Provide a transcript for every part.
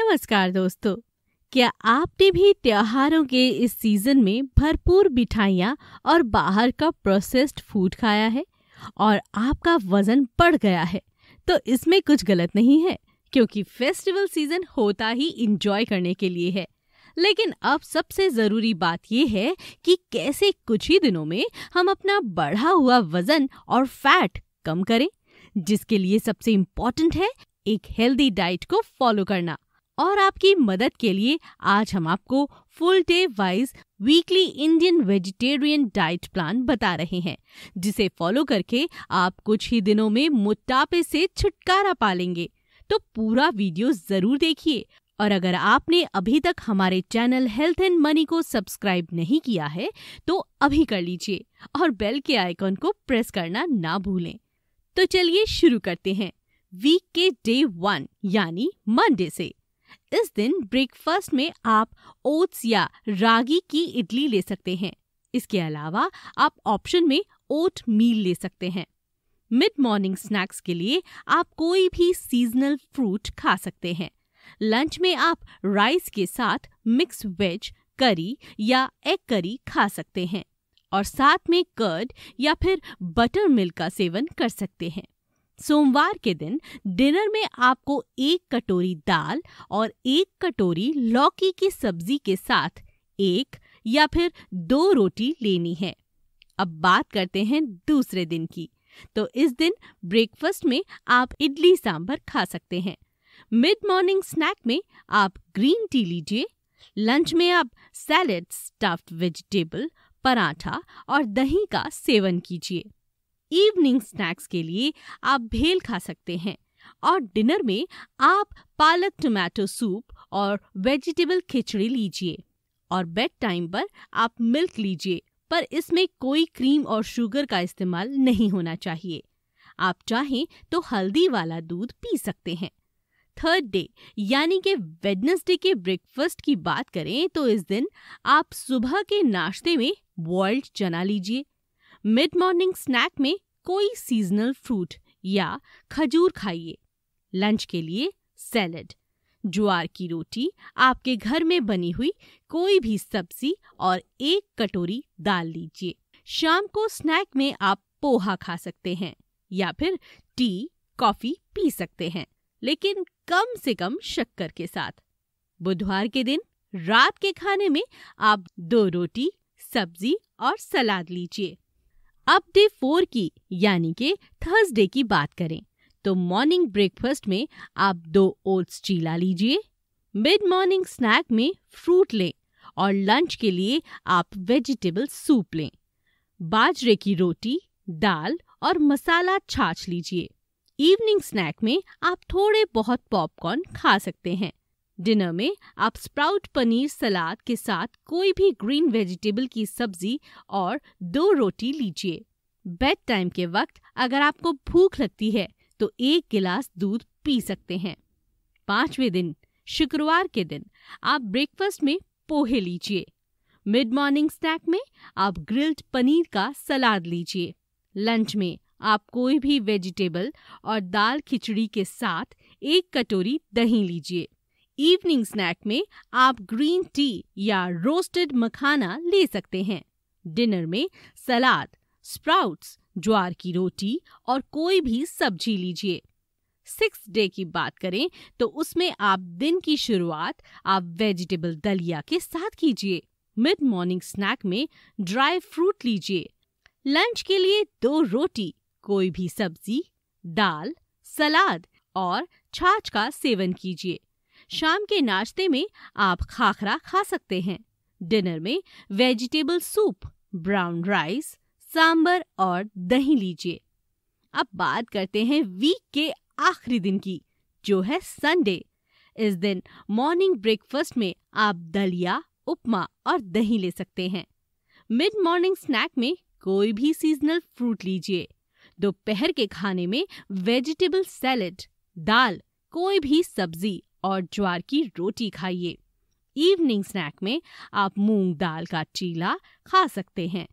नमस्कार दोस्तों क्या आपने भी त्योहारों के इस सीजन में भरपूर मिठाइयाँ और बाहर का प्रोसेस्ड फूड खाया है और आपका वजन बढ़ गया है तो इसमें कुछ गलत नहीं है क्योंकि फेस्टिवल सीजन होता ही इंजॉय करने के लिए है लेकिन अब सबसे ज़रूरी बात यह है कि कैसे कुछ ही दिनों में हम अपना बढ़ा हुआ वजन और फैट कम करें जिसके लिए सबसे इम्पॉर्टेंट है एक हेल्दी डाइट को फॉलो करना और आपकी मदद के लिए आज हम आपको full day wise weekly Indian vegetarian diet plan बता रहे हैं जिसे फॉलो करके आप कुछ ही दिनों में मोटापे से छुटकारा पा लेंगे तो पूरा वीडियो जरूर देखिए और अगर आपने अभी तक हमारे चैनल हेल्थ एंड मनी को सब्सक्राइब नहीं किया है तो अभी कर लीजिए और बेल के आइकॉन को प्रेस करना ना भूलें तो चलिए शुरू करते हैं वीक के डे वन यानी मंडे से इस दिन ब्रेकफास्ट में आप ओट्स या रागी की इडली ले सकते हैं इसके अलावा आप ऑप्शन में ओट मील ले सकते हैं मिड मॉर्निंग स्नैक्स के लिए आप कोई भी सीजनल फ्रूट खा सकते हैं लंच में आप राइस के साथ मिक्स वेज करी या एग करी खा सकते हैं और साथ में कर्ड या फिर बटर मिल्क का सेवन कर सकते हैं सोमवार के दिन डिनर में आपको एक कटोरी दाल और एक कटोरी लौकी की सब्जी के साथ एक या फिर दो रोटी लेनी है अब बात करते हैं दूसरे दिन की तो इस दिन ब्रेकफास्ट में आप इडली सांभर खा सकते हैं मिड मॉर्निंग स्नैक में आप ग्रीन टी लीजिए लंच में आप सैलेड स्टफ्ड वेजिटेबल पराठा और दही का सेवन कीजिए इवनिंग स्नैक्स के लिए आप भेल खा सकते हैं और डिनर में आप पालक टोमेटो सूप और वेजिटेबल खिचड़ी लीजिए और बेड टाइम पर आप मिल्क लीजिए पर इसमें कोई क्रीम और शुगर का इस्तेमाल नहीं होना चाहिए आप चाहें तो हल्दी वाला दूध पी सकते हैं थर्ड डे यानी कि वेडनेसडे के ब्रेकफास्ट की बात करें तो इस दिन आप सुबह के नाश्ते में बॉइल्ड चना लीजिए मिड मॉर्निंग स्नैक में कोई सीजनल फ्रूट या खजूर खाइए लंच के लिए सैलड ज्वार की रोटी आपके घर में बनी हुई कोई भी सब्जी और एक कटोरी दाल लीजिए शाम को स्नैक में आप पोहा खा सकते हैं या फिर टी कॉफी पी सकते हैं लेकिन कम से कम शक्कर के साथ बुधवार के दिन रात के खाने में आप दो रोटी सब्जी और सलाद लीजिए अब डे फोर की यानी के थर्सडे की बात करें तो मॉर्निंग ब्रेकफास्ट में आप दो ओट्स चीला लीजिए मिड मॉर्निंग स्नैक में फ्रूट लें और लंच के लिए आप वेजिटेबल सूप लें बाजरे की रोटी दाल और मसाला छाछ लीजिए इवनिंग स्नैक में आप थोड़े बहुत पॉपकॉर्न खा सकते हैं डिनर में आप स्प्राउट पनीर सलाद के साथ कोई भी ग्रीन वेजिटेबल की सब्जी और दो रोटी लीजिए बेड टाइम के वक्त अगर आपको भूख लगती है तो एक गिलास दूध पी सकते हैं पांचवें दिन शुक्रवार के दिन आप ब्रेकफास्ट में पोहे लीजिए मिड मॉर्निंग स्नैक में आप ग्रिल्ड पनीर का सलाद लीजिए लंच में आप कोई भी वेजिटेबल और दाल खिचड़ी के साथ एक कटोरी दही लीजिए इवनिंग स्नैक में आप ग्रीन टी या रोस्टेड मखाना ले सकते हैं डिनर में सलाद स्प्राउट्स ज्वार की रोटी और कोई भी सब्जी लीजिए सिक्स डे की बात करें तो उसमें आप दिन की शुरुआत आप वेजिटेबल दलिया के साथ कीजिए मिड मॉर्निंग स्नैक में ड्राई फ्रूट लीजिए लंच के लिए दो रोटी कोई भी सब्जी दाल सलाद और छाछ का सेवन कीजिए शाम के नाश्ते में आप खाखरा खा सकते हैं डिनर में vegetable soup brown rice sambar और दही लीजिए अब बात करते हैं वीक के आखिरी दिन की जो है संडे इस दिन मॉर्निंग ब्रेकफास्ट में आप दलिया उपमा और दही ले सकते हैं मिड मॉर्निंग स्नैक में कोई भी सीजनल फ्रूट लीजिए दोपहर के खाने में वेजिटेबल सैलेड दाल कोई भी सब्जी और ज्वार की रोटी खाइए इवनिंग स्नैक में आप मूंग दाल का चीला खा सकते हैं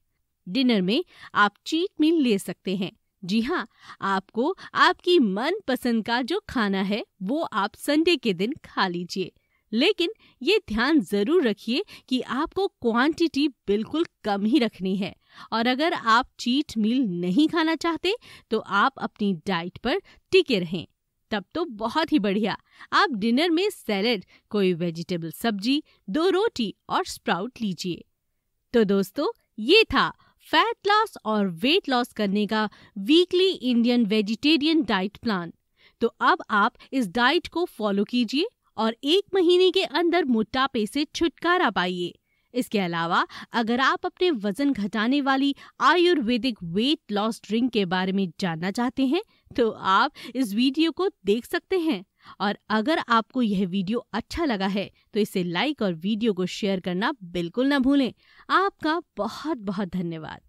डिनर में आप चीट मील ले सकते हैं जी हाँ आपको आपकी मन पसंद का जो खाना है वो आप संडे के दिन खा लीजिए लेकिन ये ध्यान ज़रूर रखिए कि आपको क्वांटिटी बिल्कुल कम ही रखनी है और अगर आप चीट मील नहीं खाना चाहते तो आप अपनी डाइट पर टिके रहें तब तो बहुत ही बढ़िया आप डिनर में सैलेड कोई वेजिटेबल सब्जी दो रोटी और स्प्राउट लीजिए तो दोस्तों ये था फैट लॉस और वेट लॉस करने का weekly Indian vegetarian diet plan तो अब आप इस डाइट को फॉलो कीजिए और एक महीने के अंदर मोटापे से छुटकारा पाइए इसके अलावा अगर आप अपने वजन घटाने वाली आयुर्वेदिक वेट लॉस ड्रिंक के बारे में जानना चाहते हैं तो आप इस वीडियो को देख सकते हैं और अगर आपको यह वीडियो अच्छा लगा है तो इसे लाइक और वीडियो को शेयर करना बिल्कुल ना भूलें आपका बहुत बहुत धन्यवाद